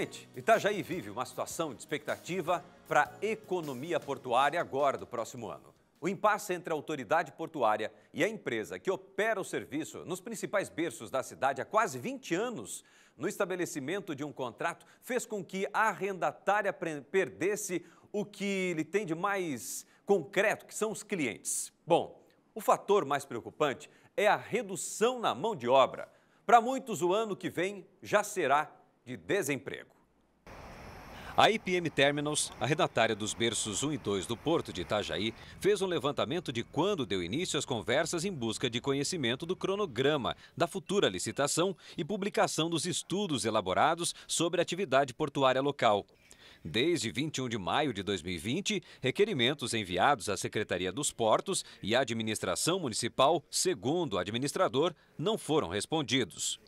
Gente, Itajaí vive uma situação de expectativa para a economia portuária agora do próximo ano. O impasse entre a autoridade portuária e a empresa que opera o serviço nos principais berços da cidade há quase 20 anos, no estabelecimento de um contrato, fez com que a arrendatária perdesse o que ele tem de mais concreto, que são os clientes. Bom, o fator mais preocupante é a redução na mão de obra. Para muitos, o ano que vem já será de desemprego. A IPM Terminals, arrendatária dos berços 1 e 2 do Porto de Itajaí, fez um levantamento de quando deu início às conversas em busca de conhecimento do cronograma, da futura licitação e publicação dos estudos elaborados sobre a atividade portuária local. Desde 21 de maio de 2020, requerimentos enviados à Secretaria dos Portos e à Administração Municipal, segundo o administrador, não foram respondidos.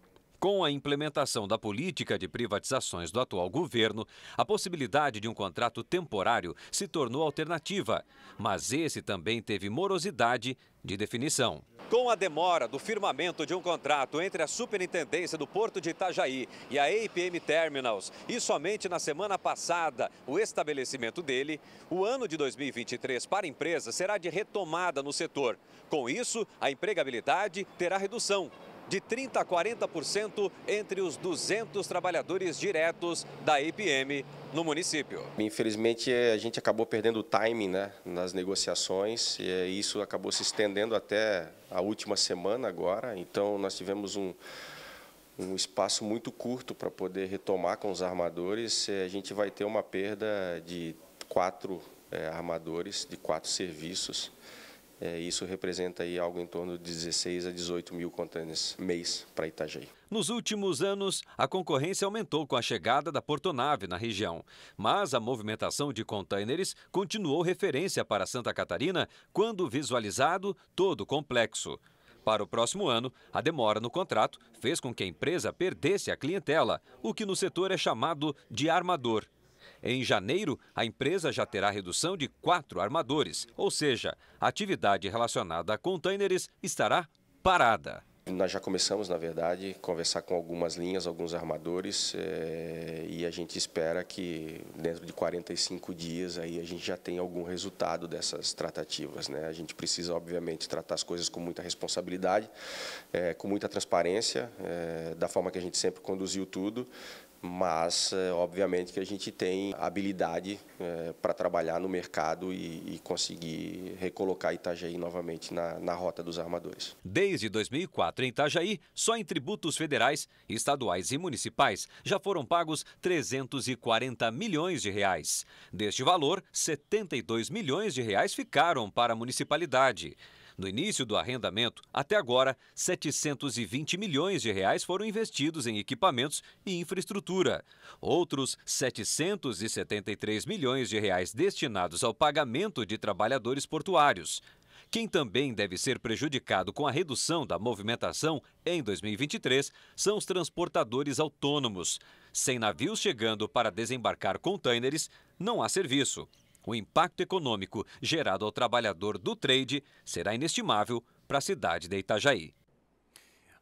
Com a implementação da política de privatizações do atual governo, a possibilidade de um contrato temporário se tornou alternativa, mas esse também teve morosidade de definição. Com a demora do firmamento de um contrato entre a Superintendência do Porto de Itajaí e a APM Terminals, e somente na semana passada o estabelecimento dele, o ano de 2023 para a empresa será de retomada no setor. Com isso, a empregabilidade terá redução de 30% a 40% entre os 200 trabalhadores diretos da IPM no município. Infelizmente, a gente acabou perdendo o timing né, nas negociações e eh, isso acabou se estendendo até a última semana agora. Então, nós tivemos um, um espaço muito curto para poder retomar com os armadores. A gente vai ter uma perda de quatro é, armadores, de quatro serviços. É, isso representa aí algo em torno de 16 a 18 mil contêineres mês para Itajaí. Nos últimos anos, a concorrência aumentou com a chegada da Portonave na região, mas a movimentação de contêineres continuou referência para Santa Catarina quando visualizado todo o complexo. Para o próximo ano, a demora no contrato fez com que a empresa perdesse a clientela, o que no setor é chamado de armador. Em janeiro, a empresa já terá redução de quatro armadores, ou seja, a atividade relacionada a contêineres estará parada. Nós já começamos, na verdade, conversar com algumas linhas, alguns armadores, é, e a gente espera que dentro de 45 dias aí a gente já tenha algum resultado dessas tratativas. Né? A gente precisa, obviamente, tratar as coisas com muita responsabilidade, é, com muita transparência, é, da forma que a gente sempre conduziu tudo, mas obviamente que a gente tem habilidade é, para trabalhar no mercado e, e, conseguir recolocar Itajaí novamente na, na rota dos armadores. Desde 2004, 2024 em Itajaí, só em tributos federais, estaduais e municipais, já foram pagos 340 milhões de reais. Deste valor, 72 milhões de reais ficaram para a municipalidade. No início do arrendamento, até agora, 720 milhões de reais foram investidos em equipamentos e infraestrutura. Outros 773 milhões de reais destinados ao pagamento de trabalhadores portuários. Quem também deve ser prejudicado com a redução da movimentação em 2023 são os transportadores autônomos. Sem navios chegando para desembarcar contêineres, não há serviço. O impacto econômico gerado ao trabalhador do trade será inestimável para a cidade de Itajaí.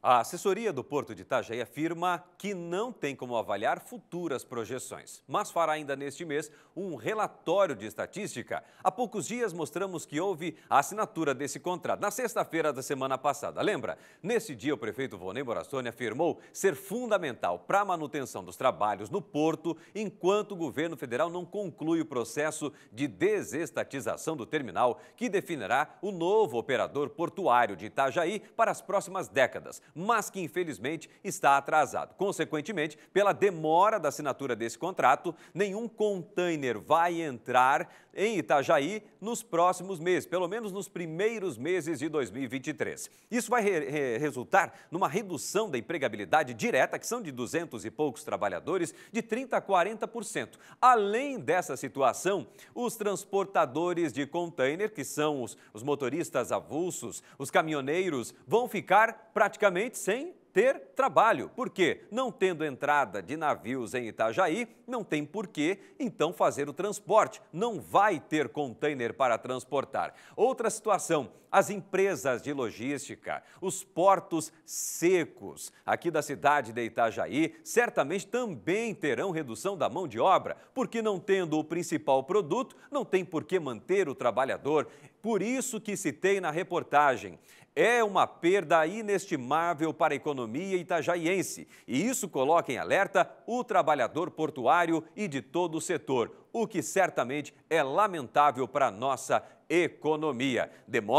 A assessoria do Porto de Itajaí afirma que não tem como avaliar futuras projeções, mas fará ainda neste mês um relatório de estatística. Há poucos dias mostramos que houve a assinatura desse contrato, na sexta-feira da semana passada. Lembra? Nesse dia, o prefeito Vonem Borassoni afirmou ser fundamental para a manutenção dos trabalhos no Porto, enquanto o governo federal não conclui o processo de desestatização do terminal, que definirá o novo operador portuário de Itajaí para as próximas décadas mas que infelizmente está atrasado. Consequentemente, pela demora da assinatura desse contrato, nenhum container vai entrar em Itajaí nos próximos meses, pelo menos nos primeiros meses de 2023. Isso vai re re resultar numa redução da empregabilidade direta, que são de 200 e poucos trabalhadores, de 30 a 40%. Além dessa situação, os transportadores de container, que são os, os motoristas avulsos, os caminhoneiros, vão ficar praticamente sem ter trabalho, porque não tendo entrada de navios em Itajaí, não tem porquê então fazer o transporte, não vai ter container para transportar. Outra situação, as empresas de logística, os portos secos aqui da cidade de Itajaí, certamente também terão redução da mão de obra, porque não tendo o principal produto, não tem por que manter o trabalhador por isso que citei na reportagem. É uma perda inestimável para a economia itajaiense. E isso coloca em alerta o trabalhador portuário e de todo o setor, o que certamente é lamentável para a nossa economia. Demora